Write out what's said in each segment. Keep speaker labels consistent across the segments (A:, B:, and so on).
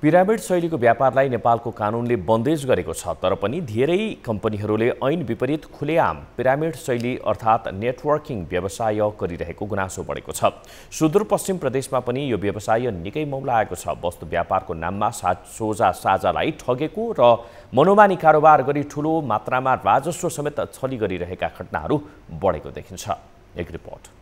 A: pyramid शैलीको व्यापारलाई नेपालको कानुनले बन्देज गरेको छ तर पनि धेरै कम्पनीहरूले ऐन विपरीत खुलेआम पिरामिड शैली अर्थात् नेटवर्किङ व्यवसाय गरिरहेको गुनासो बढेको छ सुदूरपश्चिम प्रदेशमा पनि यो व्यवसाय निकै मौला आएको छ वस्तु व्यापारको नाममा सा सोझा साझालाई ठगेको र मनोमानी कारोबार गरी ठुलो मात्रामा राजस्व समेत छली गरिरहेका घटनाहरू बढेको देखिन्छ एक रिपोर्ट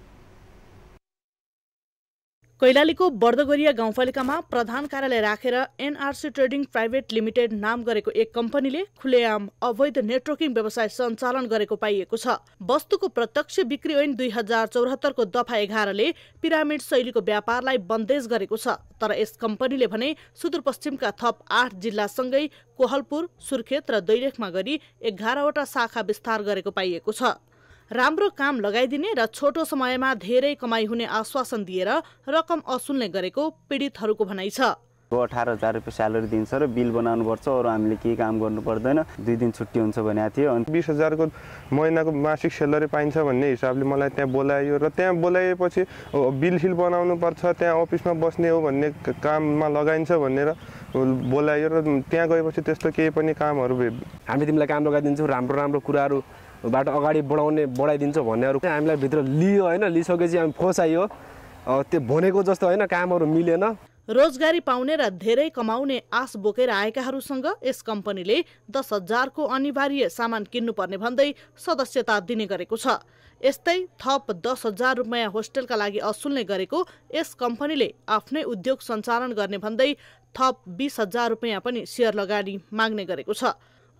B: कैलालीको बर्दगोरिया गाउँपालिकामा प्रधान कार्यालय राखेर एनआरसी ट्रेडिङ प्राइभेट लिमिटेड नाम गरेको एक कम्पनीले खुलेआम अवैध नेटवर्किङ व्यवसाय सञ्चालन गरेको पाइएको छ वस्तुको प्रत्यक्ष बिक्री ऐन दुई हजार चौहत्तरको दफा एघारले पिरामिड शैलीको व्यापारलाई बन्देज गरेको छ तर यस कम्पनीले भने सुदूरपश्चिमका थप आठ जिल्लासँगै कोहलपुर सुर्खेत र दैलेखमा गरी एघारवटा शाखा विस्तार गरेको पाइएको छ राम्रो काम लगाइदिने र छोटो समयमा धेरै कमाई हुने आश्वासन दिएर रकम असुल्ने गरेको पीडितहरूको भनाइ छ
A: अठार हजार रुपियाँ स्यालेरी दिन्छ र बिल बनाउनु पर्छ अरू हामीले केही काम गर्नु पर्दैन दुई दिन छुट्टी हुन्छ भनेको थियो अनि बिस हजारको महिनाको मासिक स्यालेरी पाइन्छ भन्ने हिसाबले मलाई त्यहाँ बोलायो र त्यहाँ बोलाएपछि बिल सिल बनाउनु पर्छ त्यहाँ अफिसमा बस्ने हो भन्ने काममा लगाइन्छ भनेर बोलायो र त्यहाँ गएपछि त्यस्तो केही पनि कामहरू हामी तिमीलाई काम लगाइदिन्छौँ राम्रो राम्रो कुराहरू बाटो अगाडि बढाउने बढाइदिन्छ भन्नेहरू हामीलाई भित्र लियो होइन लिइसकेपछि हामी फोसाइयो त्यो भनेको जस्तो होइन कामहरू मिलेन
B: रोजगारी पाउने र धेरै कमाउने आस बोकेर आएकाहरूसँग यस कम्पनीले दस हजारको अनिवार्य सामान किन्नुपर्ने भन्दै सदस्यता दिने गरेको छ यस्तै थप दस हजार रुपियाँ होस्टेलका लागि असुल्ने गरेको यस कम्पनीले आफ्नै उद्योग सञ्चालन गर्ने भन्दै थप बिस हजार रुपियाँ पनि सेयर लगानी माग्ने गरेको छ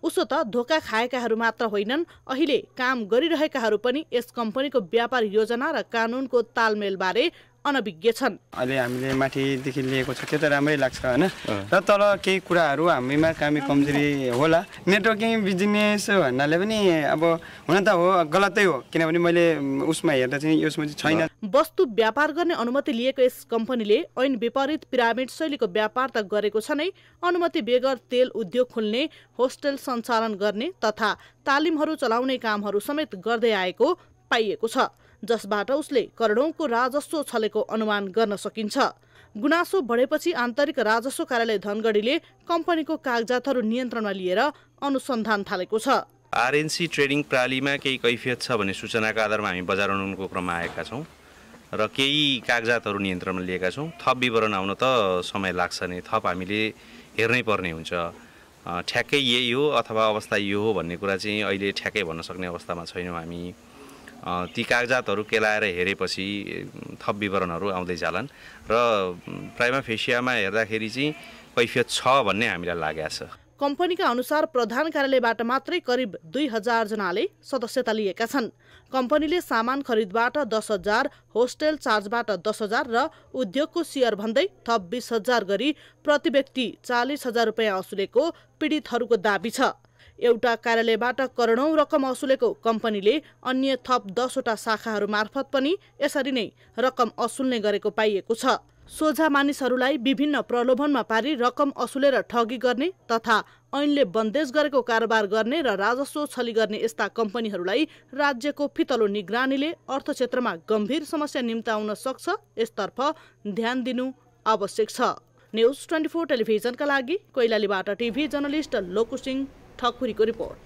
B: उसो त धोका खाएकाहरू मात्र होइनन् अहिले काम गरिरहेकाहरू पनि यस कम्पनीको व्यापार योजना र कानुनको तालमेलबारे अनभिज्ञ छन्
A: अहिले हामीले माथिदेखि लिएको छ त्यो त राम्रै लाग्छ होइन र तर केही कुराहरू हामीमा कामी कमजोरी होला नेटवर्किङ बिजनेस भन्नाले पनि अब हुन त हो गलतै हो किनभने मैले उसमा हेर्दा चाहिँ यसमा
B: चाहिँ छैन वस्तु व्यापार गर्ने अनुमति लिएको यस कम्पनीले ऐन विपरीत पिरामिड शैलीको व्यापार त गरेको छ नै अनुमति बेगर तेल उद्योग खोल्ने होस्टेल सञ्चालन गर्ने तथा तालिमहरू चलाउने कामहरू समेत गर्दै आएको पाइएको छ जसबाट उसले करोडौँको राजस्व छलेको अनुमान गर्न सकिन्छ गुनासो बढेपछि आन्तरिक राजस्व कार्यालय धनगढीले कम्पनीको कागजातहरू नियन्त्रणमा लिएर अनुसन्धान थालेको छ
A: आरएनसी ट्रेडिङ प्रणालीमा केही कैफियत छ भन्ने सूचनाको आधारमा हामी बजार अनुमानको क्रममा आएका छौँ र केही कागजातहरू नियन्त्रणमा लिएका छौँ थप विवरण आउन त समय लाग्छ नै थप हामीले हेर्नै पर्ने हुन्छ ठ्याक्कै यही हो अथवा अवस्था यो हो भन्ने कुरा चाहिँ अहिले ठ्याक्कै भन्न सक्ने अवस्थामा छैनौँ हामी ती कागजातहरू केलाएर हेरेपछि थप विवरणहरू आउँदै जालान् र प्राइमा फेसियामा हेर्दाखेरि चाहिँ कैफियत छ भन्ने हामीलाई लागेको छ
B: कम्पनीका अनुसार प्रधान कार्यालयबाट मात्रै करिब दुई हजारजनाले सदस्यता लिएका छन् कम्पनीले सामान खरिदबाट दस हजार होस्टेल चार्जबाट दस हजार र उद्योगको सेयर भन्दै थप बिस हजार गरी प्रति व्यक्ति चालिस हजार रुपियाँ असुलेको पीडितहरूको दावी छ एउटा कार्यालयबाट करोडौँ रकम असुलेको कम्पनीले अन्य थप दसवटा शाखाहरू मार्फत पनि यसरी नै रकम असुल्ने गरेको पाइएको छ सोझा मानिसहरूलाई विभिन्न प्रलोभनमा पारी रकम असुलेर ठगी गर्ने तथा ऐनले बन्देज गरेको कारोबार गर्ने र राजस्व छली गर्ने यस्ता कम्पनीहरूलाई राज्यको फितलो निगरानीले अर्थ क्षेत्रमा गम्भीर समस्या निम्ताउन सक्छ यसतर्फ ध्यान दिनु आवश्यक छ न्युज ट्वेन्टी फोर टेलिभिजनका लागि कैलालीबाट टिभी जर्नलिस्ट लोकुसिंह ঠাকুরিকো রিপোর্ট